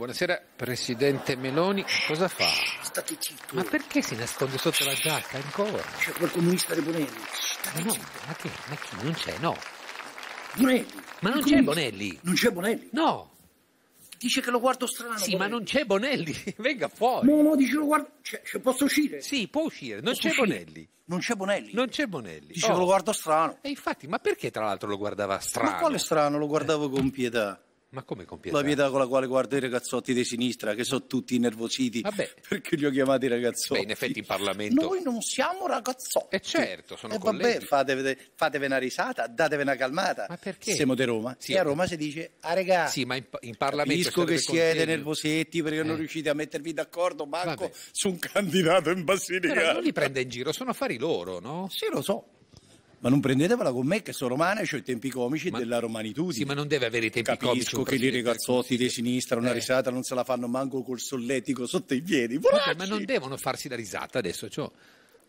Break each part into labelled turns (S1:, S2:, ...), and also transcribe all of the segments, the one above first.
S1: Buonasera Presidente Meloni, cosa fa? State zitto. Ma perché si nasconde sotto la giacca ancora? C'è quel comunista di Bonelli. State no, zitto. ma che? Ma chi? Non c'è, no. Bonelli. Ma non c'è Bonelli. Non c'è Bonelli? No. Dice che lo guardo strano. Sì, Bonelli. ma non c'è Bonelli. Venga fuori. No, no, dice lo guardo. C'è, cioè, c'è, cioè, posso uscire? Sì, può uscire. Non posso c'è uscire. Bonelli. Non c'è Bonelli. Non c'è Bonelli. Dice oh. che lo guardo strano. E infatti, ma perché tra
S2: l'altro lo guardava strano? Ma quale strano? Lo guardavo con pietà. Ma come con pietà? La pietà con la quale guardo i ragazzotti di sinistra, che sono tutti nervositi Vabbè. perché li ho chiamati ragazzotti. Beh, in effetti in Parlamento... Noi non siamo ragazzotti. E eh certo, sono eh, colleghi. Vabbè, fatevi, fatevi, una risata, datevi una calmata. Ma perché? Siamo di Roma. Sì, e a Roma si dice, ah regà... Sì, ma in, in Parlamento... Capisco che siete contegno. nervosetti perché eh. non riuscite a mettervi d'accordo manco Vabbè. su un candidato in Basilicata. Però non li prende in giro, sono affari loro, no? Sì, lo so ma non prendetevela con me che sono romana e ho i tempi comici ma, della romanitudine. Sì, ma
S1: non deve avere i tempi Capisco comici. Capisco che i ragazzotti di sinistra una eh. risata
S2: non se la fanno manco col solletico sotto i piedi. Okay, ma non devono farsi la risata adesso. Cioè...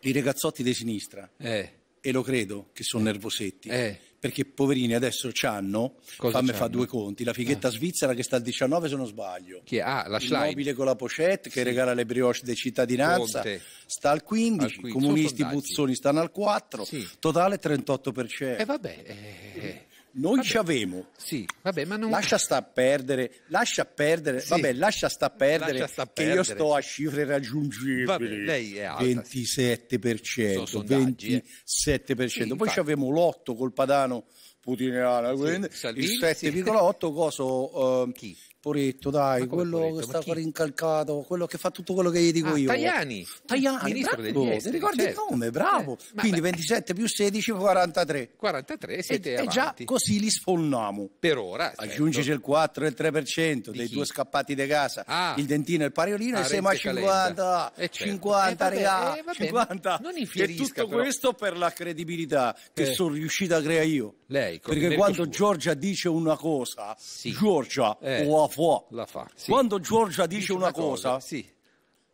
S2: I ragazzotti di sinistra, eh. e lo credo che sono eh. nervosetti, eh. perché poverini adesso c'hanno, Cosa fammi fare due conti, la fighetta ah. svizzera che sta al 19 se non sbaglio. Chi è? Ah, la Schlein. Il mobile con la pochette che sì. regala le brioche di cittadinanza. Conte sta al 15, al 15 comunisti Buzzoni stanno al 4, sì. totale 38%. E eh vabbè... Eh, eh. noi vabbè. ci avemo. Sì, vabbè, ma non... Lascia sta perdere, lascia perdere, sì. vabbè, lascia sta perdere, lascia sta perdere. io sto a cifre raggiungibili. Vabbè, lei è alta. 27%, sondaggi, 27%. Eh. Poi infatti. ci avevamo l'8 col padano Putiniano, sì, il 7,8 coso... Uh, Chi? Ehm, Poretto, dai, quello Poretto? che sta rincalcato, quello che fa tutto quello che gli dico ah, io. Tajani. Tajani, ministro bravo, degli esteri, ricordi certo. il nome, bravo. Eh, Quindi beh. 27 più 16 43. 43 siete e, E già così li sfolniamo. Per ora. Certo. Aggiungici il 4 e il 3% dei due scappati di casa, ah. il dentino e il pariolino ah, e siamo a 50, e eh, certo. 50 eh, vabbè, regà, eh, 50. Non e tutto però. questo per la credibilità che eh. sono riuscita a creare io. Lei, Perché quando Giorgia dice una cosa, Giorgia eh. o ha fuo. La fa. Sì.
S1: Quando Giorgia dice, dice una, una, cosa, cosa sì.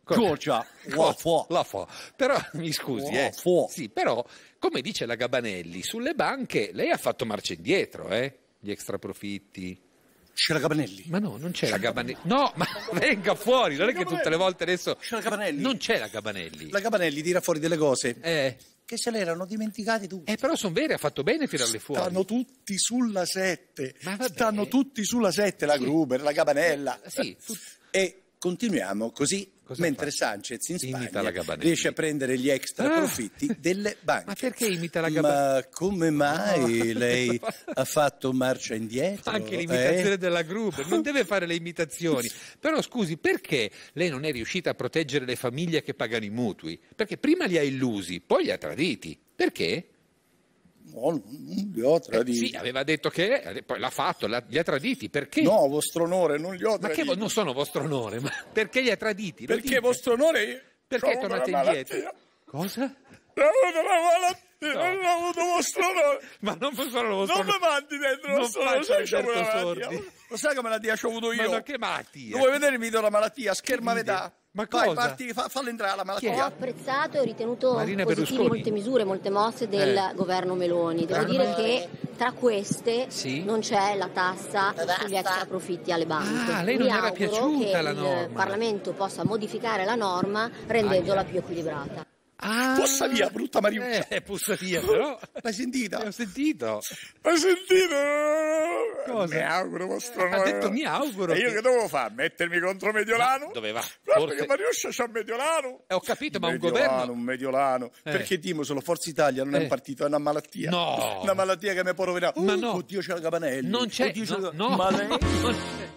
S1: Giorgia, la fo. La fo. Però mi scusi, eh. Sì, però come dice la Gabanelli, sulle banche lei ha fatto marcia indietro, eh? Gli extraprofitti. C'è la Gabanelli. Ma no, non c'è, c'è la Gabanelli. No, ma venga fuori, non è che tutte le volte adesso. C'è la Gabanelli. Non c'è la Gabanelli. La Gabanelli
S2: tira fuori delle cose. Eh che se l'erano dimenticati tutti. Eh, però sono veri, ha fatto bene tirarle fuori. Stanno tutti sulla 7. Stanno tutti sulla 7, la sì. Gruber, la Gabanella. Eh, sì. E continuiamo così Cosa mentre fa? Sanchez in Spagna riesce a prendere gli extra ah! profitti ah. delle banche. Ma perché imita la Gabanini? Ma come mai no. lei ha fatto marcia indietro? Fa anche l'imitazione eh?
S1: della Gruber, non deve fare le imitazioni. Però scusi, perché lei non è riuscita a proteggere le famiglie che pagano i mutui? Perché prima li ha illusi, poi li ha traditi. Perché? no, non li ho eh, traditi. sì, aveva detto che eh, poi l'ha fatto, li ha traditi. Perché? No, vostro onore, non li ho traditi. Ma che non sono vostro onore, ma perché li ha traditi? Lo perché dite. vostro onore. Perché tornate indietro? Cosa? Ho avuto la malattia. No. Non ho avuto vostro onore. Ma non sono vostro Non mi mandi dentro, non sono lo sai che malattia.
S2: Lo sai che malattia ho avuto io? Ma che malattia? Lo vuoi vedere il video della malattia? Scherma vedà. Ma cosa? Vai, parti, fa, fallo entrare la malattia. Ho apprezzato e ho ritenuto Marina positivi Berlusconi. molte misure, molte mosse del eh. governo Meloni. Devo eh. dire che tra queste sì. non c'è la tassa sugli extra profitti alle banche. Ah, lei non Mi era piaciuta la norma. Che Il Parlamento possa modificare la norma rendendola ah, più equilibrata. Ah, Possa via, brutta Mariuccia. Eh, Pussa via, però. L'hai sentita? L'ho sentito. L'hai sentito? Cosa? Mi auguro, vostro eh, nome. Ha detto mi auguro. E io che dovevo fare? Mettermi contro Mediolano? No, doveva. Guarda Forse... che Mariuccia c'ha Mediolano. Eh, ho capito, ma Mediolano, un governo... Un Mediolano, eh. Perché solo Forza Italia non è un eh. partito, è una malattia. No. Una malattia che mi può rovinare. Ma uh, no. Oddio c'è la Capanelli. Non c'è. Oddio, no, c'è... no. Ma lei...